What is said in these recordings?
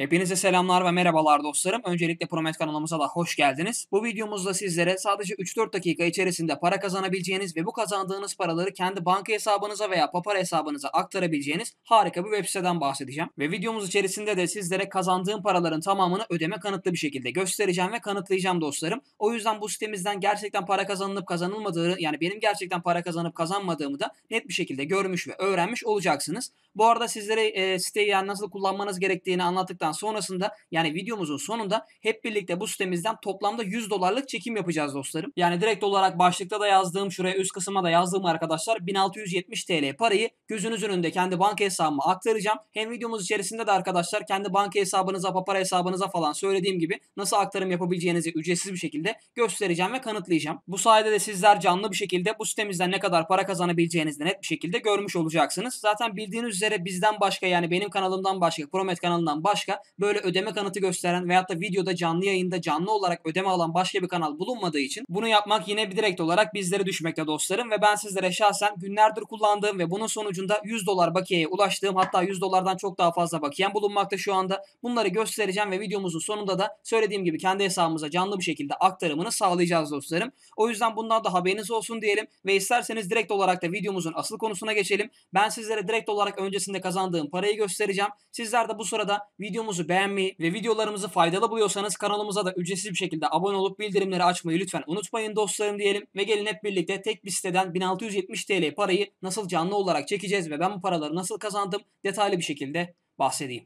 Hepinize selamlar ve merhabalar dostlarım. Öncelikle Promet kanalımıza da hoş geldiniz. Bu videomuzda sizlere sadece 3-4 dakika içerisinde para kazanabileceğiniz ve bu kazandığınız paraları kendi banka hesabınıza veya papara hesabınıza aktarabileceğiniz harika bir web siteden bahsedeceğim. Ve videomuz içerisinde de sizlere kazandığım paraların tamamını ödeme kanıtlı bir şekilde göstereceğim ve kanıtlayacağım dostlarım. O yüzden bu sitemizden gerçekten para kazanılıp kazanılmadığı yani benim gerçekten para kazanıp kazanmadığımı da net bir şekilde görmüş ve öğrenmiş olacaksınız. Bu arada sizlere e, siteyi yani nasıl kullanmanız gerektiğini anlattıktan videodan sonrasında yani videomuzun sonunda hep birlikte bu sitemizden toplamda 100 dolarlık çekim yapacağız dostlarım. Yani direkt olarak başlıkta da yazdığım şuraya üst kısma da yazdığım arkadaşlar 1670 TL parayı gözünüzün önünde kendi banka hesabıma aktaracağım. Hem videomuz içerisinde de arkadaşlar kendi banka hesabınıza, papara hesabınıza falan söylediğim gibi nasıl aktarım yapabileceğinizi ücretsiz bir şekilde göstereceğim ve kanıtlayacağım. Bu sayede de sizler canlı bir şekilde bu sitemizden ne kadar para kazanabileceğinizi net bir şekilde görmüş olacaksınız. Zaten bildiğiniz üzere bizden başka yani benim kanalımdan başka, Promet kanalından başka başka böyle ödeme kanıtı gösteren veyahut da videoda canlı yayında canlı olarak ödeme alan başka bir kanal bulunmadığı için bunu yapmak yine direkt olarak bizlere düşmekte dostlarım ve ben sizlere şahsen günlerdir kullandığım ve bunun sonucunda 100 dolar bakiyeye ulaştığım hatta 100 dolardan çok daha fazla bakiyen bulunmakta şu anda. Bunları göstereceğim ve videomuzun sonunda da söylediğim gibi kendi hesabımıza canlı bir şekilde aktarımını sağlayacağız dostlarım. O yüzden bundan da haberiniz olsun diyelim ve isterseniz direkt olarak da videomuzun asıl konusuna geçelim. Ben sizlere direkt olarak öncesinde kazandığım parayı göstereceğim. Sizler de bu sırada video videomuzu beğenmeyi ve videolarımızı faydalı buluyorsanız kanalımıza da ücretsiz bir şekilde abone olup bildirimleri açmayı lütfen unutmayın dostlarım diyelim. Ve gelin hep birlikte tek bir siteden 1670 TL parayı nasıl canlı olarak çekeceğiz ve ben bu paraları nasıl kazandım detaylı bir şekilde bahsedeyim.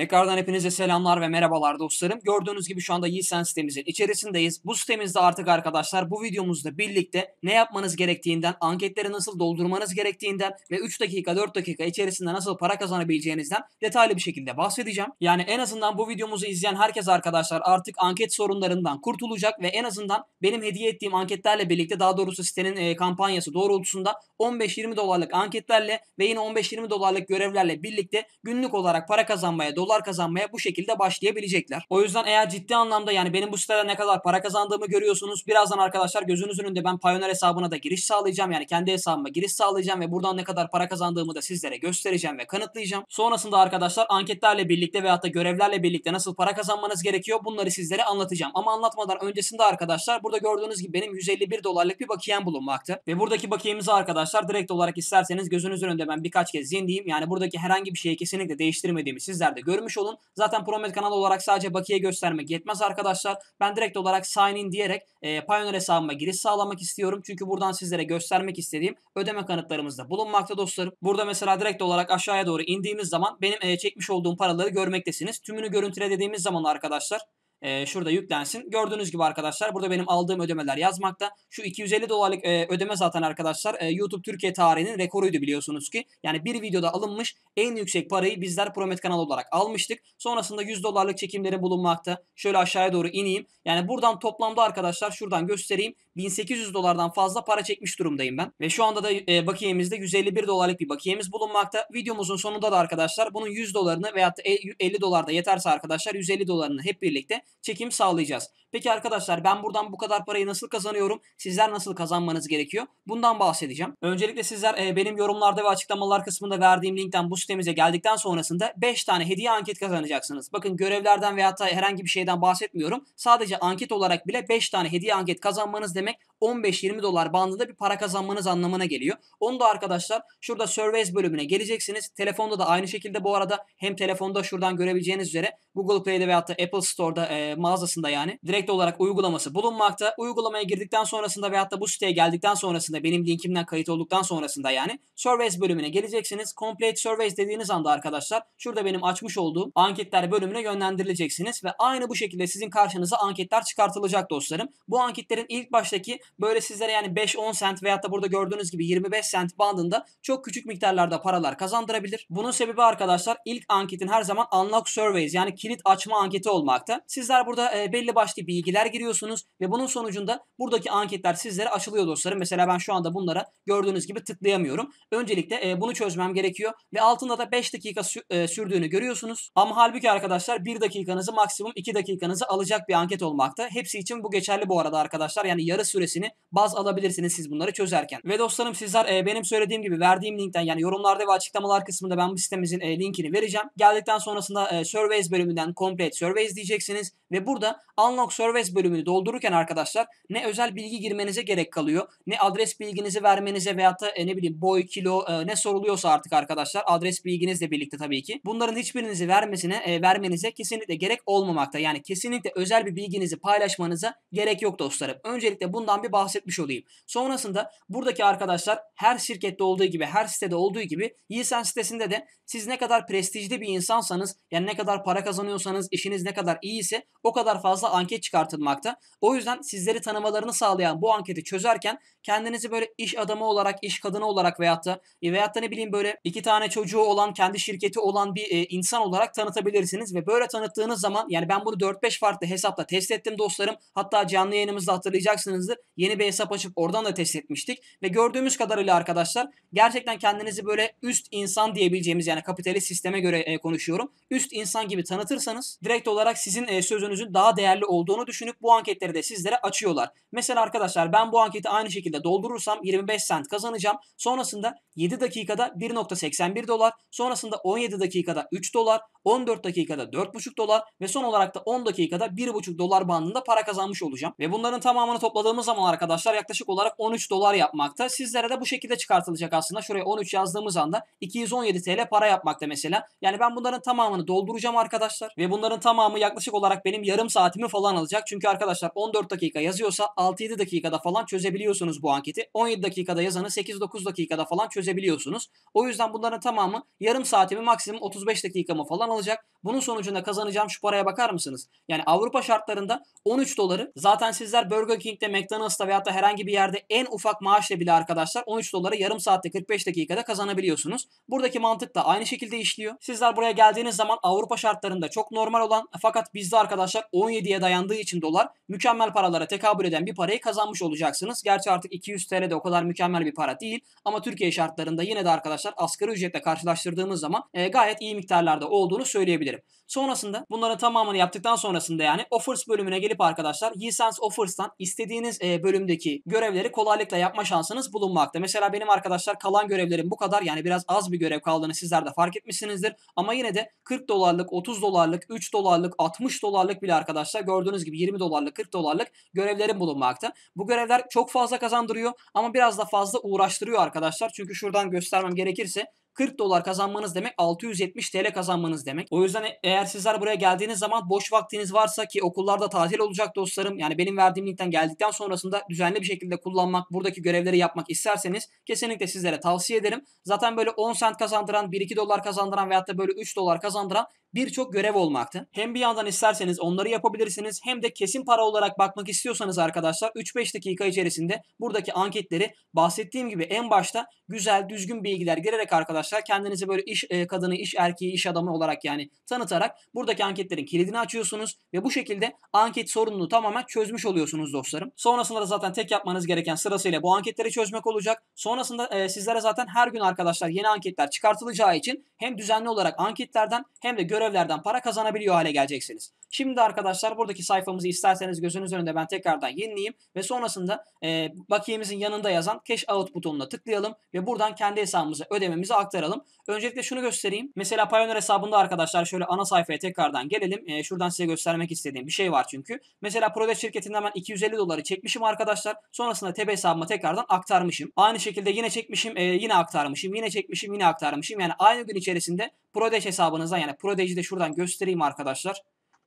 Tekrardan hepinize selamlar ve merhabalar dostlarım. Gördüğünüz gibi şu anda Yiğsen sitemizin içerisindeyiz. Bu sitemizde artık arkadaşlar bu videomuzda birlikte ne yapmanız gerektiğinden, anketleri nasıl doldurmanız gerektiğinden ve 3 dakika 4 dakika içerisinde nasıl para kazanabileceğinizden detaylı bir şekilde bahsedeceğim. Yani en azından bu videomuzu izleyen herkes arkadaşlar artık anket sorunlarından kurtulacak ve en azından benim hediye ettiğim anketlerle birlikte daha doğrusu sitenin e, kampanyası doğrultusunda 15-20 dolarlık anketlerle ve yine 15-20 dolarlık görevlerle birlikte günlük olarak para kazanmaya dolayı dolar kazanmaya bu şekilde başlayabilecekler. O yüzden eğer ciddi anlamda yani benim bu siteden ne kadar para kazandığımı görüyorsunuz. Birazdan arkadaşlar gözünüzün önünde ben Payoneer hesabına da giriş sağlayacağım. Yani kendi hesabıma giriş sağlayacağım ve buradan ne kadar para kazandığımı da sizlere göstereceğim ve kanıtlayacağım. Sonrasında arkadaşlar anketlerle birlikte veyahut da görevlerle birlikte nasıl para kazanmanız gerekiyor bunları sizlere anlatacağım. Ama anlatmadan öncesinde arkadaşlar burada gördüğünüz gibi benim 151 dolarlık bir bakiyem bulunmakta. Ve buradaki bakiyemizi arkadaşlar direkt olarak isterseniz gözünüzün önünde ben birkaç kez yenileyim. Yani buradaki herhangi bir şeyi kesinlikle değiştirmediğimi sizler de görün görmüş olun. Zaten Promet kanal olarak sadece bakiye göstermek yetmez arkadaşlar. Ben direkt olarak sign in diyerek e, Pioneer hesabıma giriş sağlamak istiyorum. Çünkü buradan sizlere göstermek istediğim ödeme kanıtlarımızda bulunmakta dostlarım. Burada mesela direkt olarak aşağıya doğru indiğimiz zaman benim e, çekmiş olduğum paraları görmektesiniz. Tümünü görüntüle dediğimiz zaman arkadaşlar e, şurada yüklensin. Gördüğünüz gibi arkadaşlar burada benim aldığım ödemeler yazmakta. Şu 250 dolarlık e, ödeme zaten arkadaşlar e, YouTube Türkiye tarihinin rekoruydu biliyorsunuz ki. Yani bir videoda alınmış en yüksek parayı bizler Promet kanal olarak almıştık. Sonrasında 100 dolarlık çekimleri bulunmakta. Şöyle aşağıya doğru ineyim. Yani buradan toplamda arkadaşlar şuradan göstereyim. 1800 dolardan fazla para çekmiş durumdayım ben. Ve şu anda da e, bakiyemizde 151 dolarlık bir bakiyemiz bulunmakta. Videomuzun sonunda da arkadaşlar bunun 100 dolarını veyahut da 50 e, da yeterse arkadaşlar 150 dolarını hep birlikte çekim sağlayacağız. Peki arkadaşlar ben buradan bu kadar parayı nasıl kazanıyorum? Sizler nasıl kazanmanız gerekiyor? Bundan bahsedeceğim. Öncelikle sizler e, benim yorumlarda ve açıklamalar kısmında verdiğim linkten bu sitemize geldikten sonrasında 5 tane hediye anket kazanacaksınız. Bakın görevlerden veya da herhangi bir şeyden bahsetmiyorum. Sadece anket olarak bile 5 tane hediye anket kazanmanız demek 15-20 dolar bandında bir para kazanmanız anlamına geliyor. Onu da arkadaşlar şurada surveys bölümüne geleceksiniz. Telefonda da aynı şekilde bu arada hem telefonda şuradan görebileceğiniz üzere Google Play'de veyahut da Apple Store'da e, mağazasında yani direkt ücretli olarak uygulaması bulunmakta. Uygulamaya girdikten sonrasında veyahut da bu siteye geldikten sonrasında benim linkimden kayıt olduktan sonrasında yani Surveys bölümüne geleceksiniz. Complete Surveys dediğiniz anda arkadaşlar şurada benim açmış olduğum anketler bölümüne yönlendirileceksiniz ve aynı bu şekilde sizin karşınıza anketler çıkartılacak dostlarım. Bu anketlerin ilk baştaki böyle sizlere yani 5-10 sent veyahut da burada gördüğünüz gibi 25 sent bandında çok küçük miktarlarda paralar kazandırabilir. Bunun sebebi arkadaşlar ilk anketin her zaman Unlock Surveys yani kilit açma anketi olmakta. Sizler burada e, belli başlı bilgiler giriyorsunuz ve bunun sonucunda buradaki anketler sizlere açılıyor dostlarım. Mesela ben şu anda bunlara gördüğünüz gibi tıklayamıyorum. Öncelikle e, bunu çözmem gerekiyor ve altında da 5 dakika sü e, sürdüğünü görüyorsunuz. Ama halbuki arkadaşlar 1 dakikanızı maksimum 2 dakikanızı alacak bir anket olmakta. Hepsi için bu geçerli bu arada arkadaşlar. Yani yarı süresini baz alabilirsiniz siz bunları çözerken. Ve dostlarım sizler e, benim söylediğim gibi verdiğim linkten yani yorumlarda ve açıklamalar kısmında ben bu sitemizin e, linkini vereceğim. Geldikten sonrasında e, surveys bölümünden complete surveys diyeceksiniz. Ve burada Unlock Service bölümünü doldururken arkadaşlar ne özel bilgi girmenize gerek kalıyor ne adres bilginizi vermenize veyahut da e, ne bileyim boy, kilo e, ne soruluyorsa artık arkadaşlar adres bilginizle birlikte tabii ki. Bunların hiçbirinizi vermesine e, vermenize kesinlikle gerek olmamakta. Yani kesinlikle özel bir bilginizi paylaşmanıza gerek yok dostlarım. Öncelikle bundan bir bahsetmiş olayım. Sonrasında buradaki arkadaşlar her şirkette olduğu gibi her sitede olduğu gibi Yiğsen sitesinde de siz ne kadar prestijli bir insansanız yani ne kadar para kazanıyorsanız işiniz ne kadar iyi ise o kadar fazla anket çıkartılmakta. O yüzden sizleri tanımalarını sağlayan bu anketi çözerken kendinizi böyle iş adamı olarak, iş kadını olarak veyahut da e, veyahut da ne bileyim böyle iki tane çocuğu olan, kendi şirketi olan bir e, insan olarak tanıtabilirsiniz ve böyle tanıttığınız zaman yani ben bunu 4-5 farklı hesapla test ettim dostlarım. Hatta canlı yayınımızda hatırlayacaksınızdır. Yeni bir hesap açıp oradan da test etmiştik ve gördüğümüz kadarıyla arkadaşlar gerçekten kendinizi böyle üst insan diyebileceğimiz yani kapitalist sisteme göre e, konuşuyorum. Üst insan gibi tanıtırsanız direkt olarak sizin e, sözünüz sözünüzün daha değerli olduğunu düşünüp bu anketleri de sizlere açıyorlar. Mesela arkadaşlar ben bu anketi aynı şekilde doldurursam 25 sent kazanacağım. Sonrasında 7 dakikada 1.81 dolar, sonrasında 17 dakikada 3 dolar, 14 dakikada 4.5 dolar ve son olarak da 10 dakikada 1.5 dolar bandında para kazanmış olacağım. Ve bunların tamamını topladığımız zaman arkadaşlar yaklaşık olarak 13 dolar yapmakta. Sizlere de bu şekilde çıkartılacak aslında. Şuraya 13 yazdığımız anda 217 TL para yapmakta mesela. Yani ben bunların tamamını dolduracağım arkadaşlar. Ve bunların tamamı yaklaşık olarak benim benim yarım saatimi falan alacak. Çünkü arkadaşlar 14 dakika yazıyorsa 6-7 dakikada falan çözebiliyorsunuz bu anketi. 17 dakikada yazanı 8-9 dakikada falan çözebiliyorsunuz. O yüzden bunların tamamı yarım saatimi maksimum 35 dakikamı falan alacak. Bunun sonucunda kazanacağım şu paraya bakar mısınız? Yani Avrupa şartlarında 13 doları zaten sizler Burger King'de, McDonald's'ta veyahut da herhangi bir yerde en ufak maaşla bile arkadaşlar 13 doları yarım saatte 45 dakikada kazanabiliyorsunuz. Buradaki mantık da aynı şekilde işliyor. Sizler buraya geldiğiniz zaman Avrupa şartlarında çok normal olan fakat bizde arkadaşlar arkadaşlar 17'ye dayandığı için dolar mükemmel paralara tekabül eden bir parayı kazanmış olacaksınız. Gerçi artık 200 TL de o kadar mükemmel bir para değil ama Türkiye şartlarında yine de arkadaşlar asgari ücretle karşılaştırdığımız zaman e, gayet iyi miktarlarda olduğunu söyleyebilirim. Sonrasında bunların tamamını yaptıktan sonrasında yani offers bölümüne gelip arkadaşlar Hisense Offers'tan istediğiniz bölümdeki görevleri kolaylıkla yapma şansınız bulunmakta. Mesela benim arkadaşlar kalan görevlerim bu kadar yani biraz az bir görev kaldığını sizler de fark etmişsinizdir. Ama yine de 40 dolarlık, 30 dolarlık, 3 dolarlık, 60 dolarlık bile arkadaşlar gördüğünüz gibi 20 dolarlık, 40 dolarlık görevlerim bulunmakta. Bu görevler çok fazla kazandırıyor ama biraz da fazla uğraştırıyor arkadaşlar. Çünkü şuradan göstermem gerekirse 40 dolar kazanmanız demek 670 TL kazanmanız demek. O yüzden eğer sizler buraya geldiğiniz zaman boş vaktiniz varsa ki okullarda tatil olacak dostlarım. Yani benim verdiğim linkten geldikten sonrasında düzenli bir şekilde kullanmak, buradaki görevleri yapmak isterseniz kesinlikle sizlere tavsiye ederim. Zaten böyle 10 cent kazandıran, 1-2 dolar kazandıran veyahut da böyle 3 dolar kazandıran birçok görev olmaktı. Hem bir yandan isterseniz onları yapabilirsiniz hem de kesin para olarak bakmak istiyorsanız arkadaşlar 3-5 dakika içerisinde buradaki anketleri bahsettiğim gibi en başta güzel düzgün bilgiler girerek arkadaşlar kendinizi böyle iş e, kadını, iş erkeği, iş adamı olarak yani tanıtarak buradaki anketlerin kilidini açıyorsunuz ve bu şekilde anket sorununu tamamen çözmüş oluyorsunuz dostlarım. Sonrasında da zaten tek yapmanız gereken sırasıyla bu anketleri çözmek olacak. Sonrasında e, sizlere zaten her gün arkadaşlar yeni anketler çıkartılacağı için hem düzenli olarak anketlerden hem de görev görevlerden para kazanabiliyor hale geleceksiniz. Şimdi arkadaşlar buradaki sayfamızı isterseniz gözünüz önünde ben tekrardan yenileyim ve sonrasında e, bakiyemizin yanında yazan cash out butonuna tıklayalım ve buradan kendi hesabımıza ödememizi aktaralım. Öncelikle şunu göstereyim. Mesela Payoneer hesabında arkadaşlar şöyle ana sayfaya tekrardan gelelim. E, şuradan size göstermek istediğim bir şey var çünkü. Mesela Prodev şirketinden ben 250 doları çekmişim arkadaşlar. Sonrasında TB hesabıma tekrardan aktarmışım. Aynı şekilde yine çekmişim, e, yine aktarmışım, yine çekmişim, yine aktarmışım. Yani aynı gün içerisinde Prodev hesabınızdan yani Prodev süreci de şuradan göstereyim arkadaşlar.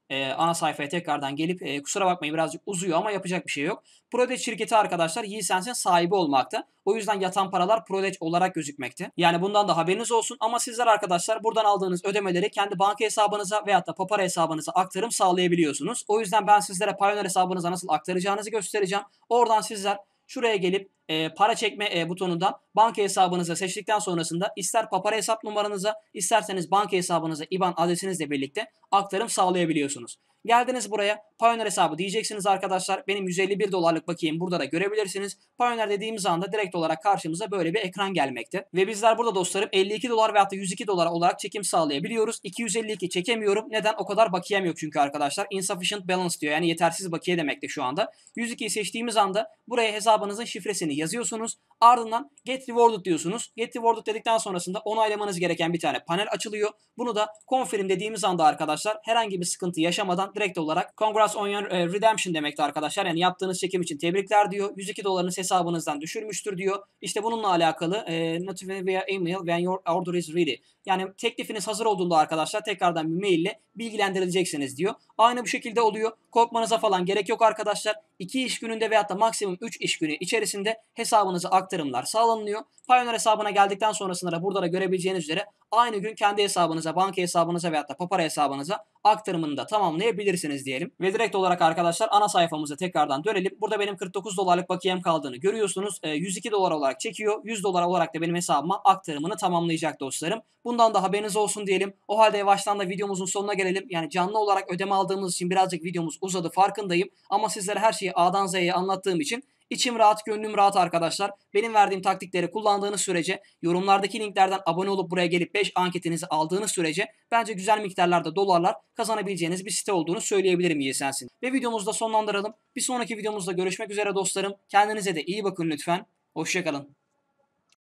Ee, ana sayfaya tekrardan gelip e, kusura bakmayın birazcık uzuyor ama yapacak bir şey yok. Prodeç şirketi arkadaşlar Yisense'in sahibi olmakta. O yüzden yatan paralar prodeç olarak gözükmekte. Yani bundan da haberiniz olsun ama sizler arkadaşlar buradan aldığınız ödemeleri kendi banka hesabınıza veyahut da Papara hesabınıza aktarım sağlayabiliyorsunuz. O yüzden ben sizlere Payoneer hesabınıza nasıl aktaracağınızı göstereceğim. Oradan sizler Şuraya gelip e, para çekme e, butonundan banka hesabınıza seçtikten sonrasında ister papara hesap numaranıza isterseniz banka hesabınıza IBAN adresinizle birlikte aktarım sağlayabiliyorsunuz. Geldiniz buraya Payoneer hesabı diyeceksiniz arkadaşlar. Benim 151 dolarlık bakayım burada da görebilirsiniz. Payoneer dediğimiz anda direkt olarak karşımıza böyle bir ekran gelmekte. Ve bizler burada dostlarım 52 dolar veya da 102 dolar olarak çekim sağlayabiliyoruz. 252 çekemiyorum. Neden? O kadar bakiyem yok çünkü arkadaşlar. Insufficient balance diyor. Yani yetersiz bakiye demekte şu anda. 102'yi seçtiğimiz anda buraya hesabınızın şifresini yazıyorsunuz. Ardından get rewarded diyorsunuz. Get rewarded dedikten sonrasında onaylamanız gereken bir tane panel açılıyor. Bunu da confirm dediğimiz anda arkadaşlar herhangi bir sıkıntı yaşamadan direkt olarak Congress on your e, redemption demekti arkadaşlar. Yani yaptığınız çekim için tebrikler diyor. 102 dolarınız hesabınızdan düşürmüştür diyor. İşte bununla alakalı e, notify via email when your order is ready. Yani teklifiniz hazır olduğunda arkadaşlar tekrardan bir maille bilgilendirileceksiniz diyor. Aynı bu şekilde oluyor. Korkmanıza falan gerek yok arkadaşlar. 2 iş gününde veyahut da maksimum 3 iş günü içerisinde hesabınıza aktarımlar sağlanıyor. Payoneer hesabına geldikten sonrasında da burada da görebileceğiniz üzere aynı gün kendi hesabınıza, banka hesabınıza veyahut da papara hesabınıza aktarımını da tamamlayabilirsiniz diyelim. Ve direkt olarak arkadaşlar ana sayfamıza tekrardan dönelim. Burada benim 49 dolarlık bakiyem kaldığını görüyorsunuz. E, ee, 102 dolar olarak çekiyor. 100 dolar olarak da benim hesabıma aktarımını tamamlayacak dostlarım. Bundan da haberiniz olsun diyelim. O halde yavaştan da videomuzun sonuna gelelim. Yani canlı olarak ödeme aldığımız için birazcık videomuz uzadı farkındayım. Ama sizlere her şeyi A'dan Z'ye anlattığım için İçim rahat, gönlüm rahat arkadaşlar. Benim verdiğim taktikleri kullandığınız sürece, yorumlardaki linklerden abone olup buraya gelip 5 anketinizi aldığınız sürece bence güzel miktarlarda dolarlar kazanabileceğiniz bir site olduğunu söyleyebilirim ESN'sin. Ve videomuzu da sonlandıralım. Bir sonraki videomuzda görüşmek üzere dostlarım. Kendinize de iyi bakın lütfen. Hoşçakalın.